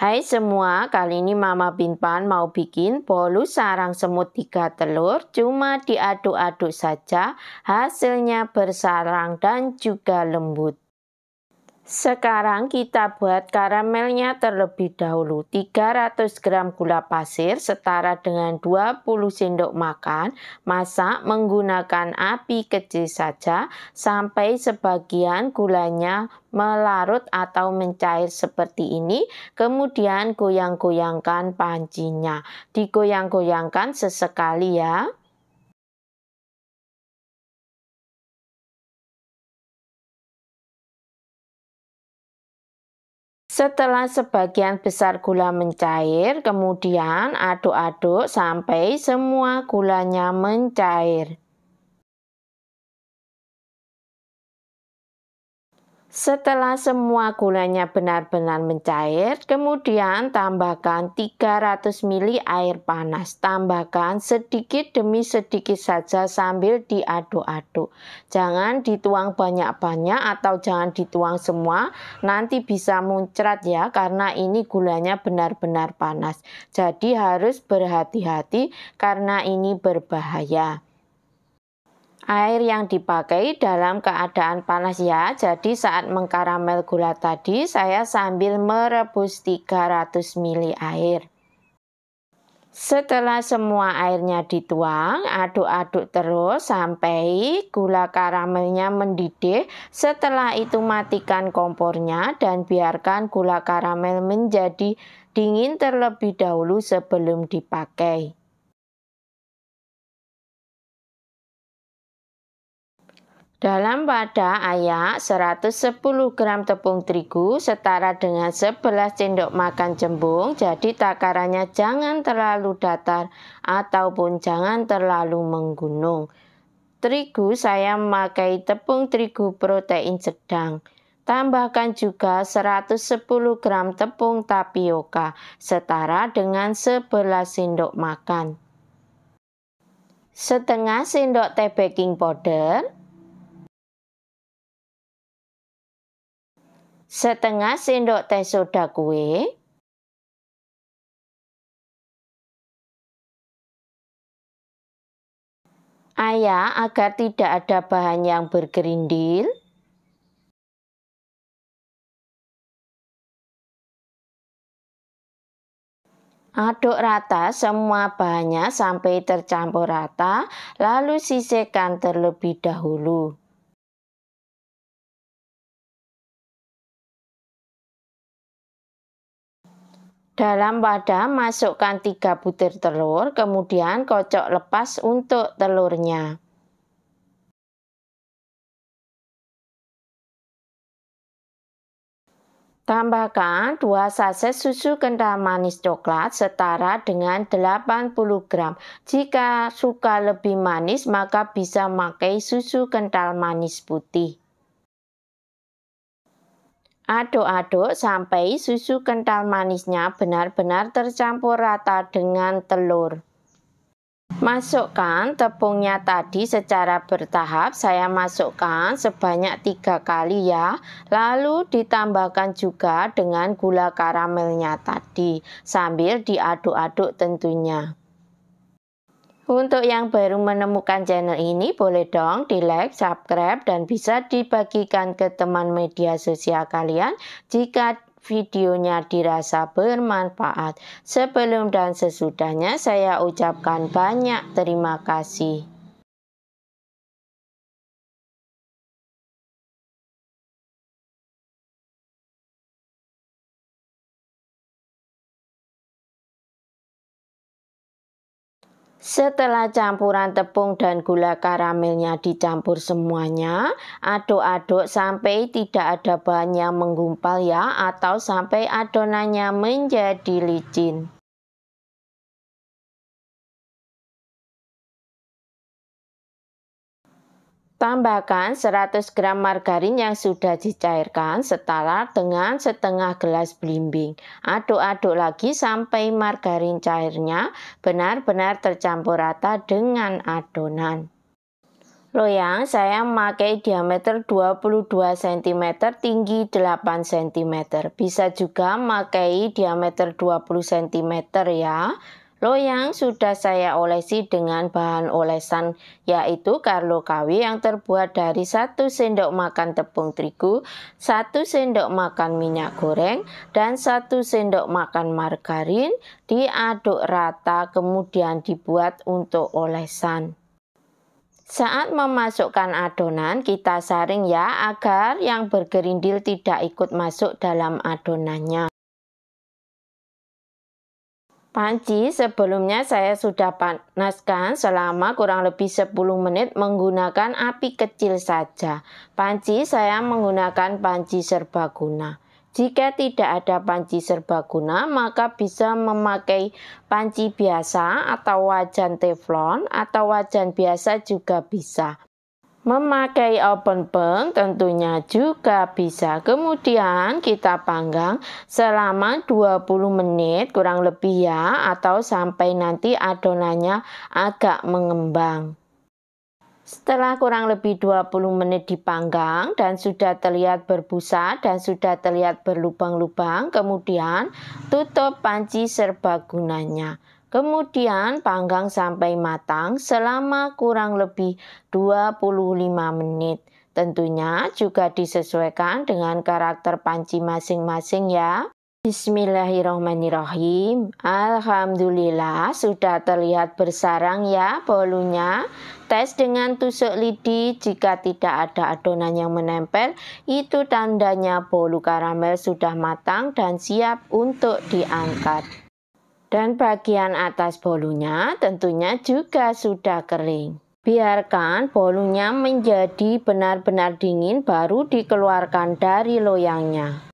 Hai semua, kali ini Mama Binpan mau bikin bolu sarang semut tiga telur, cuma diaduk-aduk saja, hasilnya bersarang dan juga lembut. Sekarang kita buat karamelnya terlebih dahulu. 300 gram gula pasir setara dengan 20 sendok makan. Masak menggunakan api kecil saja sampai sebagian gulanya melarut atau mencair seperti ini. Kemudian goyang-goyangkan pancinya. Digoyang-goyangkan sesekali ya. Setelah sebagian besar gula mencair, kemudian aduk-aduk sampai semua gulanya mencair. Setelah semua gulanya benar-benar mencair, kemudian tambahkan 300 ml air panas. Tambahkan sedikit demi sedikit saja sambil diaduk-aduk. Jangan dituang banyak-banyak atau jangan dituang semua, nanti bisa muncrat ya karena ini gulanya benar-benar panas. Jadi harus berhati-hati karena ini berbahaya air yang dipakai dalam keadaan panas ya. Jadi saat mengkaramel gula tadi saya sambil merebus 300 ml air. Setelah semua airnya dituang, aduk-aduk terus sampai gula karamelnya mendidih. Setelah itu matikan kompornya dan biarkan gula karamel menjadi dingin terlebih dahulu sebelum dipakai. Dalam wadah ayak 110 gram tepung terigu setara dengan 11 sendok makan cembung, jadi takarannya jangan terlalu datar ataupun jangan terlalu menggunung. Terigu saya memakai tepung terigu protein sedang. Tambahkan juga 110 gram tepung tapioka setara dengan 11 sendok makan. Setengah sendok teh baking powder, setengah sendok teh soda kue, Ayah agar tidak ada bahan yang bergerindil. Aduk rata semua bahannya sampai tercampur rata, lalu sisihkan terlebih dahulu. Dalam wadah masukkan 3 butir telur, kemudian kocok lepas untuk telurnya. Tambahkan 2 saset susu kental manis coklat setara dengan 80 gram. Jika suka lebih manis, maka bisa pakai susu kental manis putih. Aduk-aduk sampai susu kental manisnya benar-benar tercampur rata dengan telur. Masukkan tepungnya tadi secara bertahap saya masukkan sebanyak tiga kali ya Lalu ditambahkan juga dengan gula karamelnya tadi sambil diaduk-aduk tentunya untuk yang baru menemukan channel ini, boleh dong di like, subscribe, dan bisa dibagikan ke teman media sosial kalian jika videonya dirasa bermanfaat. Sebelum dan sesudahnya saya ucapkan banyak terima kasih. Setelah campuran tepung dan gula karamelnya dicampur semuanya, aduk-aduk sampai tidak ada bahan yang menggumpal ya atau sampai adonannya menjadi licin. Tambahkan 100 gram margarin yang sudah dicairkan setara dengan setengah gelas belimbing. Aduk-aduk lagi sampai margarin cairnya benar-benar tercampur rata dengan adonan. Loyang saya memakai diameter 22 cm, tinggi 8 cm. Bisa juga memakai diameter 20 cm ya. Loyang sudah saya olesi dengan bahan olesan yaitu Carlo Kawi yang terbuat dari 1 sendok makan tepung terigu, 1 sendok makan minyak goreng, dan 1 sendok makan margarin diaduk rata kemudian dibuat untuk olesan. Saat memasukkan adonan, kita saring ya agar yang bergerindil tidak ikut masuk dalam adonannya. Panci sebelumnya saya sudah panaskan selama kurang lebih 10 menit menggunakan api kecil saja. Panci saya menggunakan panci serbaguna. Jika tidak ada panci serbaguna, maka bisa memakai panci biasa atau wajan teflon atau wajan biasa juga bisa. Memakai oven bank tentunya juga bisa. Kemudian kita panggang selama 20 menit kurang lebih ya atau sampai nanti adonannya agak mengembang. Setelah kurang lebih 20 menit dipanggang dan sudah terlihat berbusa dan sudah terlihat berlubang-lubang, kemudian tutup panci serbagunanya. Kemudian panggang sampai matang selama kurang lebih 25 menit. Tentunya juga disesuaikan dengan karakter panci masing-masing ya. Bismillahirrahmanirrahim. Alhamdulillah sudah terlihat bersarang ya bolunya Tes dengan tusuk lidi jika tidak ada adonan yang menempel Itu tandanya bolu karamel sudah matang dan siap untuk diangkat dan bagian atas bolunya tentunya juga sudah kering. Biarkan bolunya menjadi benar-benar dingin baru dikeluarkan dari loyangnya.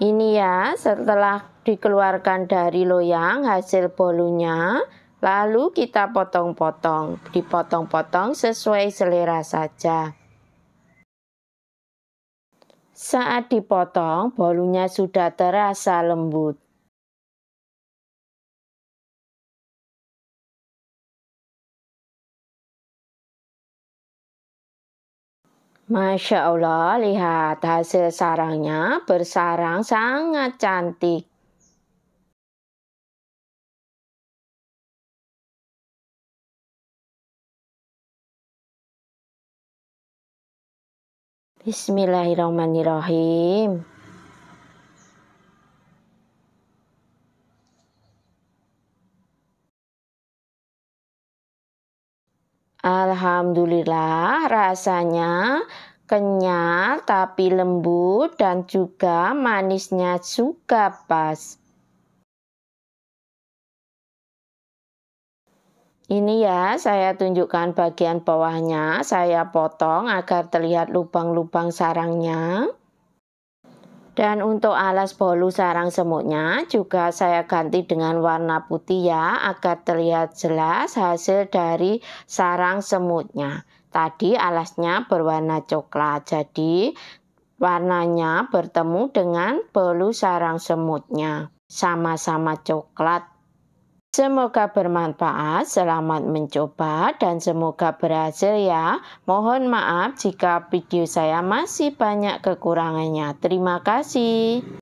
Ini ya, setelah dikeluarkan dari loyang hasil bolunya, lalu kita potong-potong, dipotong-potong sesuai selera saja. Saat dipotong, bolunya sudah terasa lembut. Masya Allah, lihat hasil sarangnya bersarang sangat cantik. Bismillahirrahmanirrahim. Alhamdulillah rasanya kenyal tapi lembut dan juga manisnya juga pas. Ini ya, saya tunjukkan bagian bawahnya, saya potong agar terlihat lubang-lubang sarangnya. Dan untuk alas bolu sarang semutnya juga saya ganti dengan warna putih ya agar terlihat jelas hasil dari sarang semutnya. Tadi alasnya berwarna coklat, jadi warnanya bertemu dengan bolu sarang semutnya. Sama-sama coklat Semoga bermanfaat, selamat mencoba, dan semoga berhasil ya. Mohon maaf jika video saya masih banyak kekurangannya. Terima kasih.